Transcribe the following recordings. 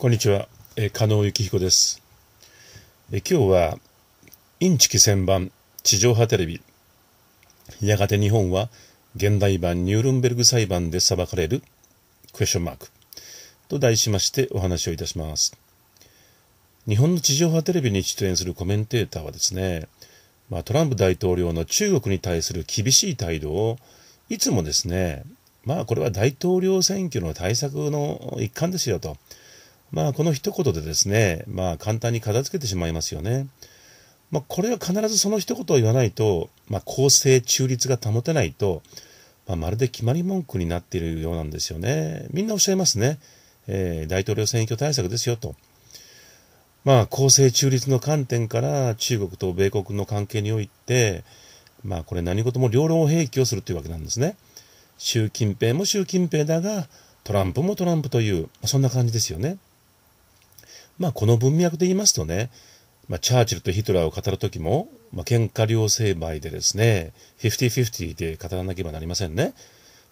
こんにちは、え加納幸彦です、え今日は、インチキ旋盤、地上波テレビ。やがて日本は、現代版ニュールンベルグ裁判で裁かれる、クエスチョンマーク。と題しましてお話をいたします。日本の地上波テレビに出演するコメンテーターはですね、まあ、トランプ大統領の中国に対する厳しい態度を、いつもですね、まあこれは大統領選挙の対策の一環ですよと。まあ、この一言でですね、まあ、簡単に片付けてしまいますよね。まあ、これは必ずその一言を言わないと、まあ、公正中立が保てないと、まあ、まるで決まり文句になっているようなんですよね。みんなおっしゃいますね。えー、大統領選挙対策ですよと。まあ、公正中立の観点から中国と米国の関係において、まあ、これ何事も両論併記をするというわけなんですね。習近平も習近平だが、トランプもトランプという、そんな感じですよね。まあ、この文脈で言いますとね、まあ、チャーチルとヒトラーを語るときも、まあ、喧嘩両成敗でですね、50-50で語らなければなりませんね。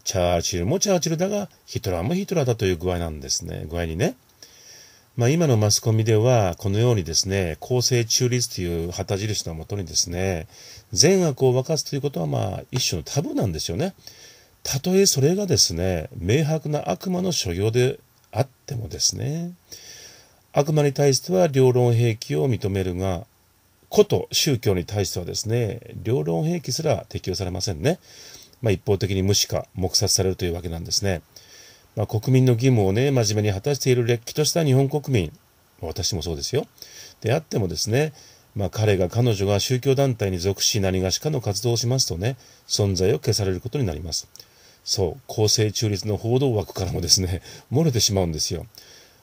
チャーチルもチャーチルだが、ヒトラーもヒトラーだという具合なんですね、具合にね。まあ、今のマスコミでは、このようにですね、公正中立という旗印のもとにですね、善悪を分かすということは、まあ、一種のタブーなんですよね。たとえそれがですね、明白な悪魔の所業であってもですね、悪魔に対しては両論兵器を認めるが、こと宗教に対してはですね、両論兵器すら適用されませんね。まあ、一方的に無視か黙殺されるというわけなんですね。まあ、国民の義務をね、真面目に果たしている劣気とした日本国民、私もそうですよ。であってもですね、まあ、彼が彼女が宗教団体に属し何がしかの活動をしますとね、存在を消されることになります。そう、公正中立の報道枠からもですね、漏れてしまうんですよ。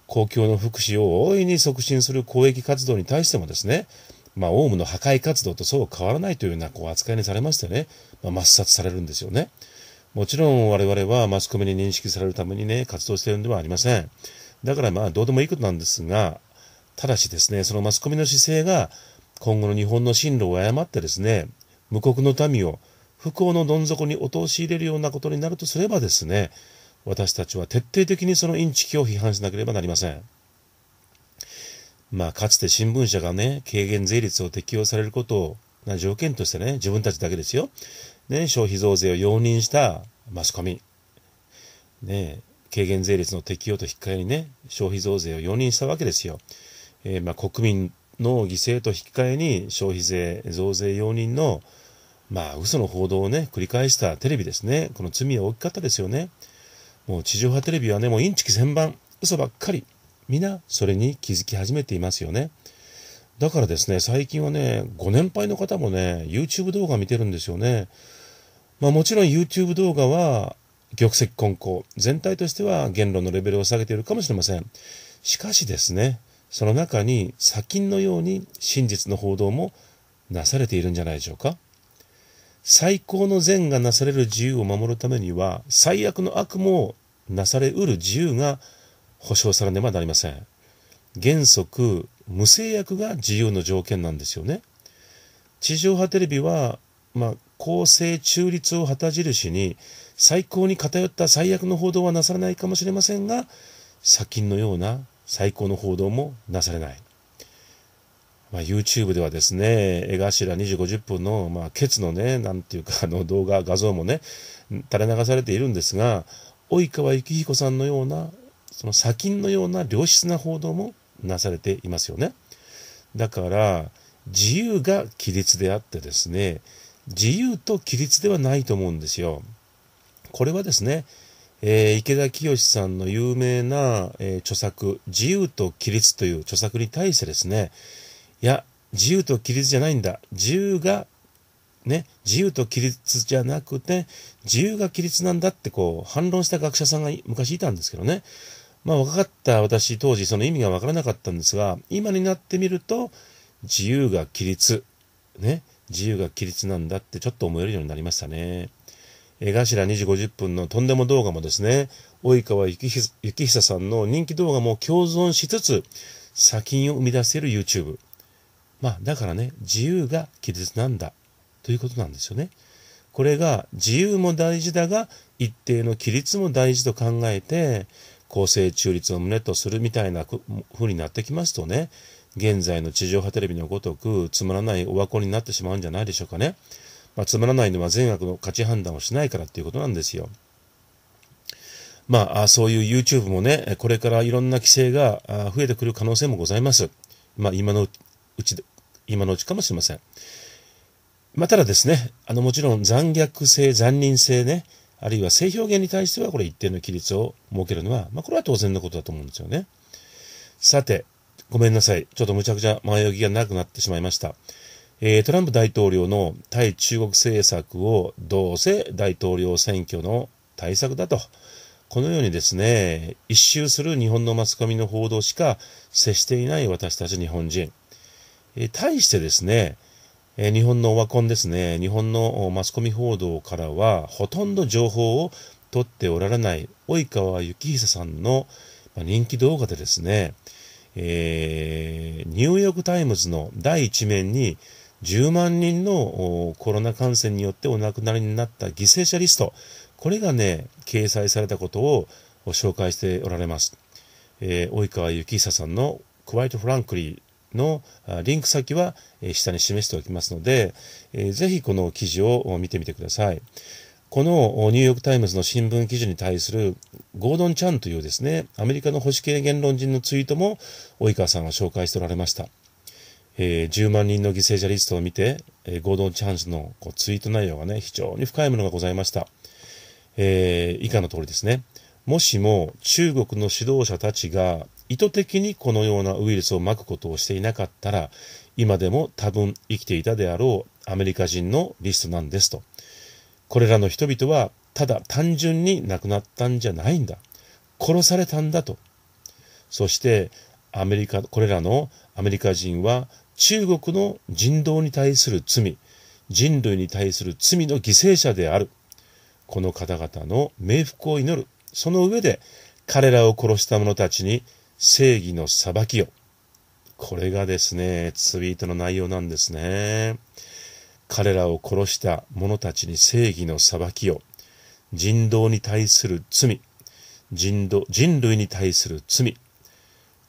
公共の福祉を大いに促進する公益活動に対してもですね、まあ、オウムの破壊活動とそう変わらないというようなこう扱いにされましてね、まあ、抹殺されるんですよね。もちろん我々はマスコミに認識されるためにね、活動しているんではありません。だからまあ、どうでもいいことなんですが、ただしですね、そのマスコミの姿勢が今後の日本の進路を誤ってですね、無国の民を不幸のどん底に陥れるようなことになるとすればですね、私たちは徹底的にそのインチキを批判しなければなりません。まあ、かつて新聞社がね、軽減税率を適用されることを、条件としてね、自分たちだけですよ。ね、消費増税を容認したマスコミ。ね、軽減税率の適用と引き換えにね、消費増税を容認したわけですよ。えー、まあ、国民の犠牲と引き換えに消費税増税容認のまあ嘘の報道をね繰り返したテレビですねこの罪は大きかったですよね。もう地上波テレビはね、もうインチキ千番、嘘ばっかり。皆、それに気づき始めていますよね。だからですね、最近はね、ご年配の方もね、YouTube 動画見てるんですよね。まあもちろん YouTube 動画は、玉石混交、全体としては言論のレベルを下げているかもしれません。しかしですね、その中に砂金のように真実の報道もなされているんじゃないでしょうか。最高の善がなされる自由を守るためには、最悪の悪もなされうる自由が保障されねばなりません。原則、無制約が自由の条件なんですよね。地上波テレビは、まあ、公正中立を旗印に、最高に偏った最悪の報道はなされないかもしれませんが、砂金のような最高の報道もなされない。まあ、YouTube ではですね、江頭2時50分の、まあ、ケツのね、なんていうか、あの動画、画像もね、垂れ流されているんですが、及川幸彦さんのような、その砂金のような良質な報道もなされていますよね。だから、自由が規律であってですね、自由と規律ではないと思うんですよ。これはですね、えー、池田清さんの有名な、えー、著作、自由と規律という著作に対してですね、いや、自由と規律じゃないんだ。自由が、ね、自由と規律じゃなくて、自由が規律なんだってこう、反論した学者さんが昔いたんですけどね。まあ、若かった私、当時その意味がわからなかったんですが、今になってみると、自由が規律、ね、自由が規律なんだってちょっと思えるようになりましたね。江頭2時50分のとんでも動画もですね、及川幸久さんの人気動画も共存しつつ、砂金を生み出せる YouTube。まあ、だからね、自由が規律なんだということなんですよね。これが自由も大事だが、一定の規律も大事と考えて、公正中立を旨とするみたいな風になってきますとね、現在の地上波テレビのごとくつまらないおわこになってしまうんじゃないでしょうかね。まあ、つまらないのは善悪の価値判断をしないからっていうことなんですよ。まあ、そういう YouTube もね、これからいろんな規制が増えてくる可能性もございます。まあ、今のうち今のうちかもしれません。まあ、ただですね、あのもちろん残虐性、残忍性ね、あるいは性表現に対してはこれ一定の規律を設けるのは、まあ、これは当然のことだと思うんですよね。さて、ごめんなさい。ちょっとむちゃくちゃ前置きがなくなってしまいました。えー、トランプ大統領の対中国政策をどうせ大統領選挙の対策だと、このようにですね、一周する日本のマスコミの報道しか接していない私たち日本人。え対してですね、え日本のオワコンですね、日本のマスコミ報道からは、ほとんど情報を取っておられない、及川幸久さんの人気動画でですね、えー、ニューヨークタイムズの第一面に、10万人のコロナ感染によってお亡くなりになった犠牲者リスト、これがね、掲載されたことを紹介しておられます。えー、及川幸久さんのクワイト・フランクリーのリンク先は下に示しておきますので、ぜひこの記事を見てみてください。このニューヨーク・タイムズの新聞記事に対するゴードン・チャンというですね、アメリカの保守系言論人のツイートも及川さんが紹介しておられました。えー、10万人の犠牲者リストを見て、えー、ゴードン・チャンスのこうツイート内容がね、非常に深いものがございました。えー、以下の通りですね。もしも中国の指導者たちが意図的にこのようなウイルスをまくことをしていなかったら、今でも多分生きていたであろうアメリカ人のリストなんですと。これらの人々は、ただ単純に亡くなったんじゃないんだ。殺されたんだと。そして、アメリカ、これらのアメリカ人は、中国の人道に対する罪、人類に対する罪の犠牲者である。この方々の冥福を祈る。その上で、彼らを殺した者たちに正義の裁きを。これがですね、ツイートの内容なんですね。彼らを殺した者たちに正義の裁きを。人道に対する罪。人道、人類に対する罪。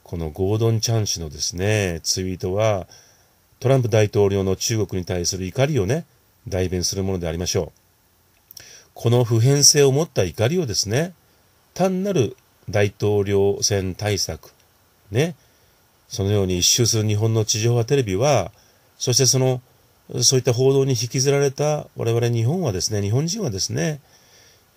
このゴードン・チャン氏のですね、ツイートは、トランプ大統領の中国に対する怒りをね、代弁するものでありましょう。この普遍性を持った怒りをですね、単なる大統領選対策、ね、そのように一周する日本の地上波テレビは、そしてその、そういった報道に引きずられた我々日本はですね、日本人はですね、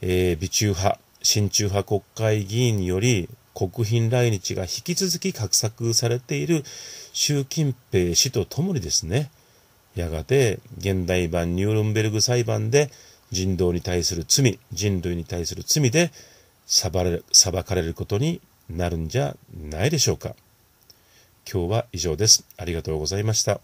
えー、美中派、親中派国会議員により国賓来日が引き続き画策されている習近平氏とともにですね、やがて現代版ニューロンベルグ裁判で人道に対する罪、人類に対する罪で裁かれることになるんじゃないでしょうか。今日は以上です。ありがとうございました。